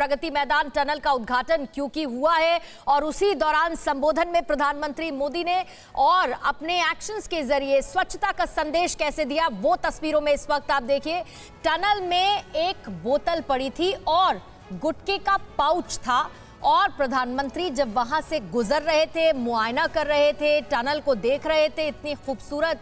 प्रगति मैदान टनल का उद्घाटन क्योंकि हुआ है और उसी दौरान संबोधन में प्रधानमंत्री मोदी ने और अपने एक्शंस के जरिए स्वच्छता का संदेश कैसे दिया वो तस्वीरों में इस वक्त आप देखिए टनल में एक बोतल पड़ी थी और गुटके का पाउच था और प्रधानमंत्री जब वहां से गुजर रहे थे मुआयना कर रहे थे टनल को देख रहे थे इतनी खूबसूरत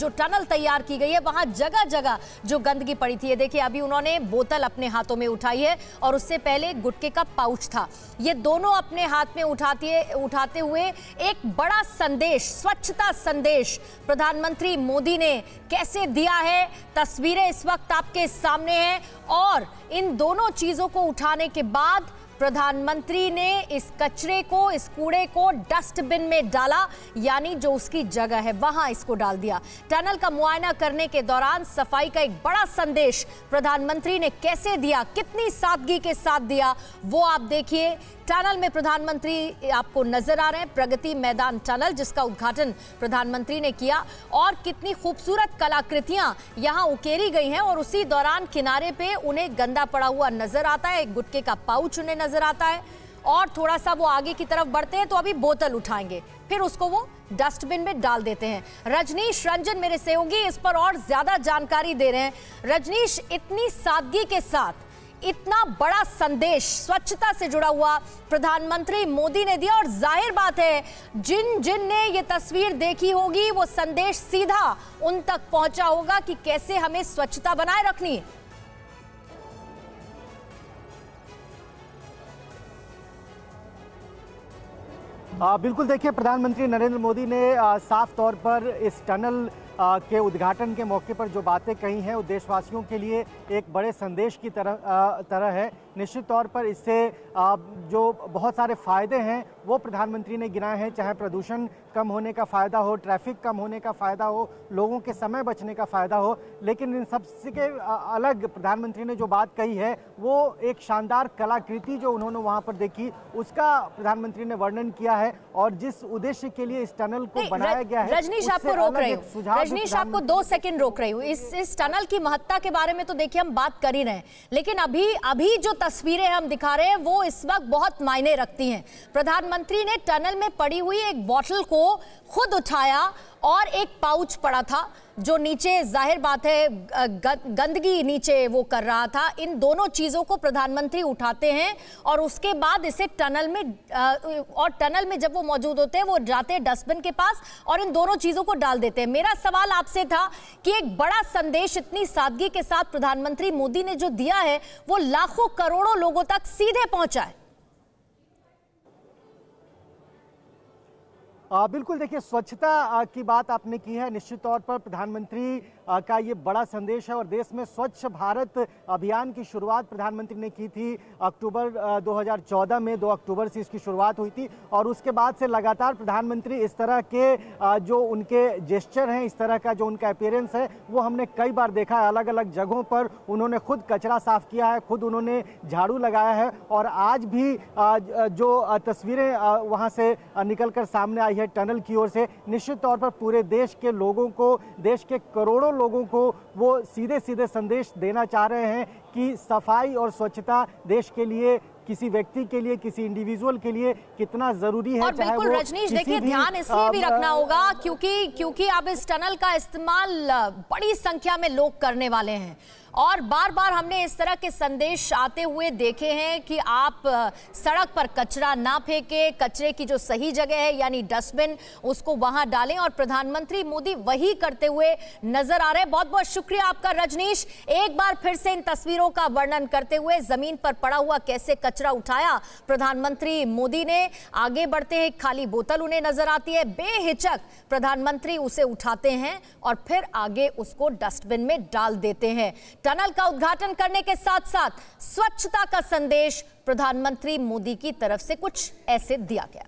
जो टनल तैयार की गई है वहां जगह जगह जो गंदगी पड़ी थी ये देखिए अभी उन्होंने बोतल अपने हाथों में उठाई है और उससे पहले गुटके का पाउच था ये दोनों अपने हाथ में उठाती उठाते हुए एक बड़ा संदेश स्वच्छता संदेश प्रधानमंत्री मोदी ने कैसे दिया है तस्वीरें इस वक्त आपके सामने हैं और इन दोनों चीज़ों को उठाने के बाद प्रधानमंत्री ने इस कचरे को इस कूड़े को डस्टबिन में डाला यानी जो उसकी जगह है वहां इसको डाल दिया टनल का मुआयना करने के दौरान सफाई का एक बड़ा संदेश प्रधानमंत्री ने कैसे दिया कितनी सादगी के साथ दिया वो आप देखिए टनल में प्रधानमंत्री आपको नजर आ रहे हैं प्रगति मैदान टनल जिसका उद्घाटन प्रधानमंत्री ने किया और कितनी खूबसूरत कलाकृतियां यहां उकेरी गई हैं और उसी दौरान किनारे पे उन्हें गंदा पड़ा हुआ नजर आता है एक गुटके का पाउच उन्हें नजर आता है और थोड़ा सा वो आगे की तरफ बढ़ते हैं तो अभी बोतल उठाएंगे फिर उसको वो डस्टबिन में डाल देते हैं रजनीश रंजन मेरे सहयोगी इस पर और ज्यादा जानकारी दे रहे हैं रजनीश इतनी सादगी के साथ इतना बड़ा संदेश स्वच्छता से जुड़ा हुआ प्रधानमंत्री मोदी ने दिया और जाहिर बात है जिन जिन ने ये तस्वीर देखी होगी वो संदेश सीधा उन तक पहुंचा होगा कि कैसे हमें स्वच्छता बनाए रखनी बिल्कुल देखिए प्रधानमंत्री नरेंद्र मोदी ने साफ तौर पर इस टनल के उद्घाटन के मौके पर जो बातें कही हैं वो देशवासियों के लिए एक बड़े संदेश की तरह तरह है निश्चित तौर पर इससे जो बहुत सारे फ़ायदे हैं वो प्रधानमंत्री ने गिनाए हैं चाहे प्रदूषण कम होने का फ़ायदा हो ट्रैफिक कम होने का फ़ायदा हो लोगों के समय बचने का फ़ायदा हो लेकिन इन सबसे अलग प्रधानमंत्री ने जो बात कही है वो एक शानदार कलाकृति जो उन्होंने वहाँ पर देखी उसका प्रधानमंत्री ने वर्णन किया है और जिस उद्देश्य के लिए इस टनल को बनाया गया है रजनीश आपको रोक रही हूँ रजनीश आपको दो सेकंड रोक रही हूँ इस इस टनल की महत्ता के बारे में तो देखिए हम बात कर ही रहे हैं लेकिन अभी अभी जो तस्वीरें हम दिखा रहे हैं वो इस वक्त बहुत मायने रखती हैं प्रधानमंत्री ने टनल में पड़ी हुई एक बॉटल को खुद उठाया और एक पाउच पड़ा था जो नीचे जाहिर बात है गंदगी नीचे वो कर रहा था इन दोनों चीज़ों को प्रधानमंत्री उठाते हैं और उसके बाद इसे टनल में और टनल में जब वो मौजूद होते हैं वो जाते हैं डस्टबिन के पास और इन दोनों चीज़ों को डाल देते हैं मेरा सवाल आपसे था कि एक बड़ा संदेश इतनी सादगी के साथ प्रधानमंत्री मोदी ने जो दिया है वो लाखों करोड़ों लोगों तक सीधे पहुंचा है बिल्कुल देखिए स्वच्छता की बात आपने की है निश्चित तौर पर प्रधानमंत्री का ये बड़ा संदेश है और देश में स्वच्छ भारत अभियान की शुरुआत प्रधानमंत्री ने की थी अक्टूबर 2014 में 2 अक्टूबर से इसकी शुरुआत हुई थी और उसके बाद से लगातार प्रधानमंत्री इस तरह के जो उनके जेस्चर हैं इस तरह का जो उनका अपेयरेंस है वो हमने कई बार देखा है अलग अलग जगहों पर उन्होंने खुद कचरा साफ किया है खुद उन्होंने झाड़ू लगाया है और आज भी जो तस्वीरें वहाँ से निकल सामने आई यह टनल की ओर से निश्चित तौर पर पूरे देश के लोगों को देश के करोड़ों लोगों को वो सीधे सीधे संदेश देना चाह रहे हैं कि सफाई और स्वच्छता देश के लिए किसी व्यक्ति के लिए किसी इंडिविजुअल के लिए कितना जरूरी है और बिल्कुल रजनीश देखिए ध्यान इसलिए भी रखना होगा क्योंकि क्योंकि अब इस टनल का इस्तेमाल बड़ी संख्या में लोग करने वाले हैं और बार बार हमने इस तरह के संदेश आते हुए देखे हैं कि आप सड़क पर कचरा ना फेंके कचरे की जो सही जगह है यानी डस्टबिन उसको वहां डालें और प्रधानमंत्री मोदी वही करते हुए नजर आ रहे हैं बहुत बहुत शुक्रिया आपका रजनीश एक बार फिर से इन तस्वीरों का वर्णन करते हुए जमीन पर पड़ा हुआ कैसे कचरा उठाया प्रधानमंत्री मोदी ने आगे बढ़ते हैं खाली बोतल उन्हें नजर आती है बेहिचक प्रधानमंत्री उसे उठाते हैं और फिर आगे उसको डस्टबिन में डाल देते हैं टनल का उद्घाटन करने के साथ साथ स्वच्छता का संदेश प्रधानमंत्री मोदी की तरफ से कुछ ऐसे दिया गया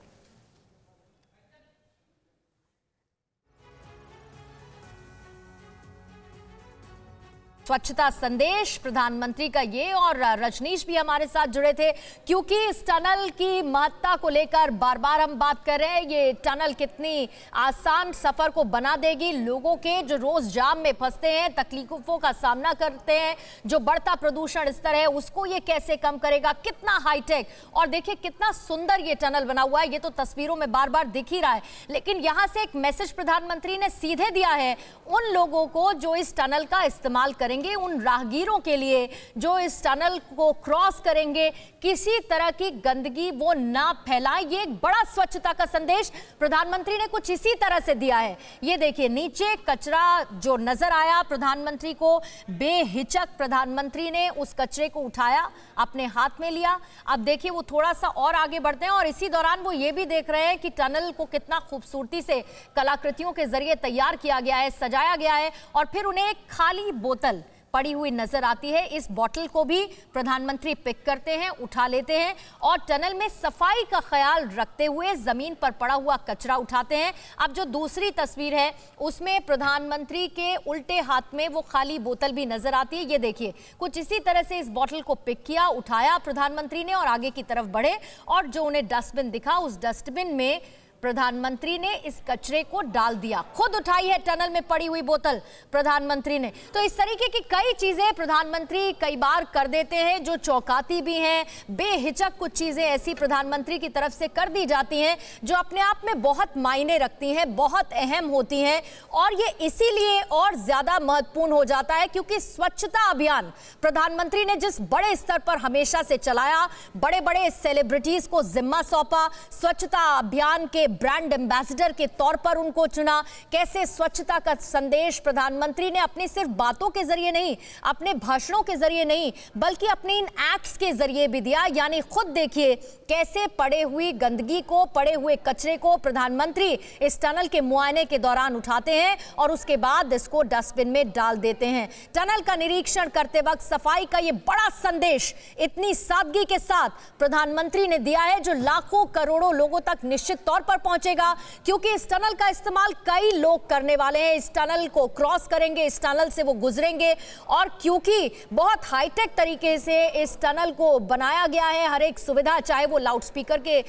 स्वच्छता संदेश प्रधानमंत्री का ये और रजनीश भी हमारे साथ जुड़े थे क्योंकि इस टनल की महत्ता को लेकर बार बार हम बात कर रहे हैं ये टनल कितनी आसान सफर को बना देगी लोगों के जो रोज जाम में फंसते हैं तकलीफों का सामना करते हैं जो बढ़ता प्रदूषण स्तर है उसको ये कैसे कम करेगा कितना हाईटेक और देखिए कितना सुंदर ये टनल बना हुआ है ये तो तस्वीरों में बार बार दिख ही रहा है लेकिन यहाँ से एक मैसेज प्रधानमंत्री ने सीधे दिया है उन लोगों को जो इस टनल का इस्तेमाल करेंगे रहेंगे उन राहगीरों के लिए जो इस टनल को क्रॉस करेंगे किसी तरह की गंदगी वो ना फैलाएं ये एक बड़ा स्वच्छता का संदेश प्रधानमंत्री ने कुछ इसी तरह से दिया है ये देखिए नीचे कचरा जो नजर आया प्रधानमंत्री को बेहिचक प्रधानमंत्री ने उस कचरे को उठाया अपने हाथ में लिया अब देखिए वो थोड़ा सा और आगे बढ़ते हैं और इसी दौरान वो ये भी देख रहे हैं कि टनल को कितना खूबसूरती से कलाकृतियों के जरिए तैयार किया गया है सजाया गया है और फिर उन्हें एक खाली बोतल पड़ी हुई नजर आती है इस बॉटल को भी प्रधानमंत्री पिक करते हैं उठा लेते हैं और टनल में सफाई का ख्याल रखते हुए जमीन पर पड़ा हुआ कचरा उठाते हैं अब जो दूसरी तस्वीर है उसमें प्रधानमंत्री के उल्टे हाथ में वो खाली बोतल भी नजर आती है ये देखिए कुछ इसी तरह से इस बॉटल को पिक किया उठाया प्रधानमंत्री ने और आगे की तरफ बढ़े और जो उन्हें डस्टबिन दिखा उस डस्टबिन में प्रधानमंत्री ने इस कचरे को डाल दिया खुद उठाई है टनल में पड़ी हुई बोतल प्रधानमंत्री ने तो इस तरीके की कई चीजें प्रधानमंत्री कई बार कर देते हैं जो चौकाती भी हैं बेहिचक कुछ चीजें ऐसी प्रधानमंत्री की तरफ से कर दी जाती हैं जो अपने आप में बहुत मायने रखती हैं बहुत अहम होती हैं और ये इसीलिए और ज्यादा महत्वपूर्ण हो जाता है क्योंकि स्वच्छता अभियान प्रधानमंत्री ने जिस बड़े स्तर पर हमेशा से चलाया बड़े बड़े सेलिब्रिटीज को जिम्मा सौंपा स्वच्छता अभियान के ब्रांड एम्बेसडर के तौर पर उनको चुना कैसे स्वच्छता का संदेश प्रधानमंत्री ने अपनी सिर्फ बातों के जरिए नहीं अपने भाषणों के जरिए नहीं बल्कि अपने इन एक्ट्स के जरिए भी दिया यानी खुद देखिए कैसे पड़े हुई गंदगी को पड़े हुए कचरे को प्रधानमंत्री इस टनल के मुआयने के दौरान उठाते हैं और उसके बाद इसको डस्टबिन में डाल देते हैं टनल का निरीक्षण करते वक्त सफाई का यह बड़ा संदेश इतनी सादगी के साथ प्रधानमंत्री ने दिया है जो लाखों करोड़ों लोगों तक निश्चित तौर पर पर पहुंचेगा क्योंकि इस टनल का इस्तेमाल कई लोग करने वाले हैं इस टनल को क्रॉस करेंगे इस टनल से वो गुजरेंगे और क्योंकि बहुत हाईटेक तरीके से इस टनल को बनाया गया है हर एक सुविधा चाहे वो लाउड स्पीकर के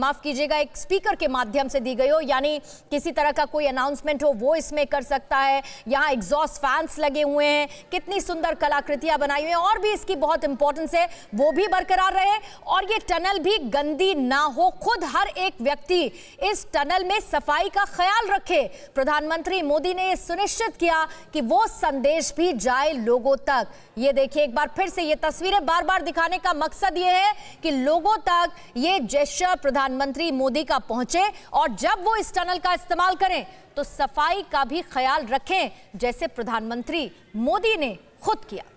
माफ कीजिएगा एक स्पीकर के माध्यम से दी गई हो यानी किसी तरह का कोई अनाउंसमेंट हो वो इसमें कर सकता है यहाँ एग्जॉस्ट फैंस लगे हुए हैं कितनी सुंदर कलाकृतियां बनाई हुई हैं और भी इसकी बहुत इंपॉर्टेंस है वो भी बरकरार रहे और ये टनल भी गंदी ना हो खुद हर एक व्यक्ति इस टनल में सफाई का ख्याल रखे प्रधानमंत्री मोदी ने यह सुनिश्चित किया कि वो संदेश भी जाए लोगों तक ये देखिए एक बार फिर से ये तस्वीरें बार बार दिखाने का मकसद ये है कि लोगों तक ये जैसा प्रधानमंत्री मोदी का पहुंचे और जब वो इस टनल का इस्तेमाल करें तो सफाई का भी ख्याल रखें जैसे प्रधानमंत्री मोदी ने खुद किया